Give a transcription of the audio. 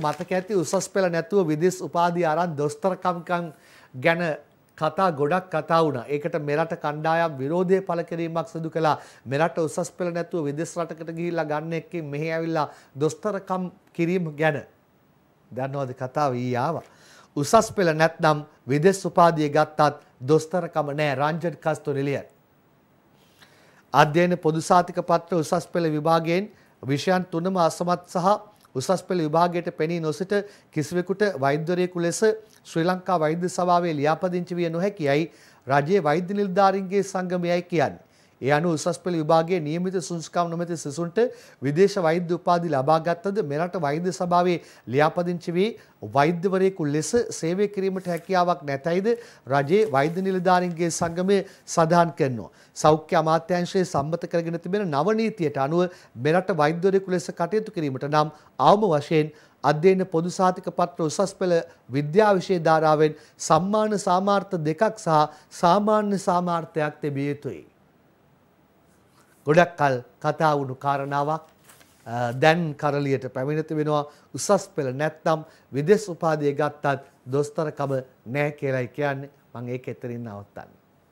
මතක ඇති උසස් පෙළ නැතුව විදෙස් උපාධිය අරන් දොස්තරකම්කම් ගැන කතා ගොඩක් කතා වුණා. ඒකට මෙරට කණ්ඩායම් විරෝධය පළ කිරීමක් සිදු කළා. මෙරට උසස් පෙළ නැතුව විදෙස් රටකට ගිහිල්ලා ගන්න එක්කේ මෙහි ඇවිල්ලා දොස්තරකම් කිරීම ගැන දන්නවද කතාව ඊ ආවා. උසස් පෙළ නැත්නම් විදෙස් උපාධිය ගත්තත් දොස්තරකම නෑ රංජන් කස්තුරිලියන්. අධ්‍යයන පොදු සාතික පත්‍ර උසස් පෙළ විභාගයෙන් විෂයන් තුනම අසමත් සහ උසස් පෙළ විභාගයට පෙනී නොසිට කිසිවෙකුට වෛද්‍යවරයෙකු ලෙස ශ්‍රී ලංකා වෛද්‍ය සභාවේ ලියාපදිංචි විය නොහැකියයි රජයේ වෛද්‍ය නිලධාරීන්ගේ සංගමයයි කියන්නේ. ඒ අනුව උසස් පෙළ විභාගයේ නියමිත සුසුකම් නොමැති සිසුන්ට විදේශ වෛද්‍ය උපාධි ලබා ගත්තද මෙරට වෛද්‍ය සභාවේ ලියාපදිංචි වී වෛද්‍යවරයෙකු ලෙස සේවය කිරීමට හැකියාවක් නැතයිද රජයේ වෛද්‍ය නිලධාරීන්ගේ සංගමය සඳහන් කරනවා. සෞඛ්‍ය අමාත්‍යාංශයේ සම්මත කරගෙන තිබෙන නව නීතියට අනුව මෙරට වෛද්‍යවරයෙකු ලෙස කටයුතු කිරීමට නම් අවම වශයෙන් අධ්‍යයන පොදු සාතික පත්‍ර උසස් පෙළ විද්‍යා විෂය ධාරාවෙන් සම්මාන සාමාර්ථ දෙකක් සහ සාමාන්‍ය සාමාර්ථයක් තිබිය යුතුයි. ගොඩක් කල් කතා වුණු කාරණාවක් දැන් කරලියට පැමිණති වෙනවා උසස් පෙළ නැත්නම් විදෙස් උපාධිය ගත්තත් දොස්තරකම නැහැ කියලායි කියන්නේ මම ඒක එතනින් නවත්තන්නේ